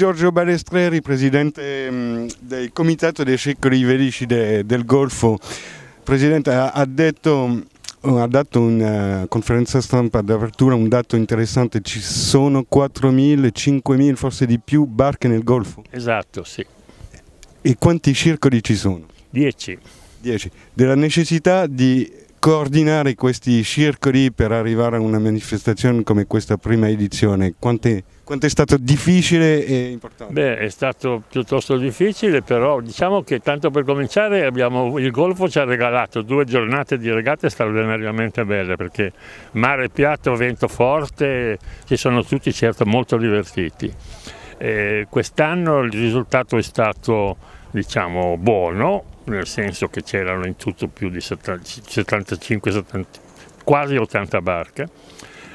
Giorgio Balestreri, presidente mm, del Comitato dei Secoli Verici de, del Golfo, presidente, ha, detto, mm, ha dato una eh, conferenza stampa d'apertura un dato interessante, ci sono 4.000, 5.000, forse di più barche nel Golfo. Esatto, sì. E quanti circoli ci sono? 10. 10. Della necessità di coordinare questi circoli per arrivare a una manifestazione come questa prima edizione? Quanto è, quanto è stato difficile e importante? Beh, è stato piuttosto difficile, però diciamo che tanto per cominciare abbiamo, il Golfo ci ha regalato due giornate di regate straordinariamente belle, perché mare piatto, vento forte, ci sono tutti certo molto divertiti. Eh, Quest'anno il risultato è stato diciamo, buono, nel senso che c'erano in tutto più di 75, 70, quasi 80 barche.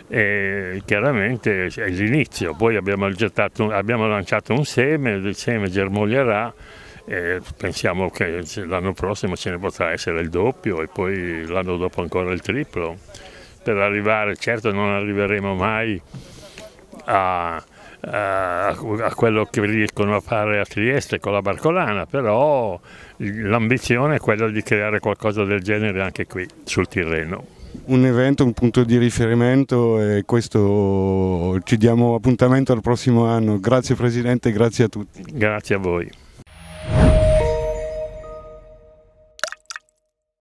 E chiaramente è l'inizio, poi abbiamo, gettato, abbiamo, lanciato un seme, il seme germoglierà e pensiamo che l'anno prossimo ce ne potrà essere il doppio e poi l'anno dopo ancora il triplo per arrivare, certo non arriveremo mai a eh, a quello che riescono a fare a Trieste con la Barcolana, però l'ambizione è quella di creare qualcosa del genere anche qui sul Tirreno. Un evento, un punto di riferimento e questo ci diamo appuntamento al prossimo anno. Grazie Presidente, grazie a tutti. Grazie a voi.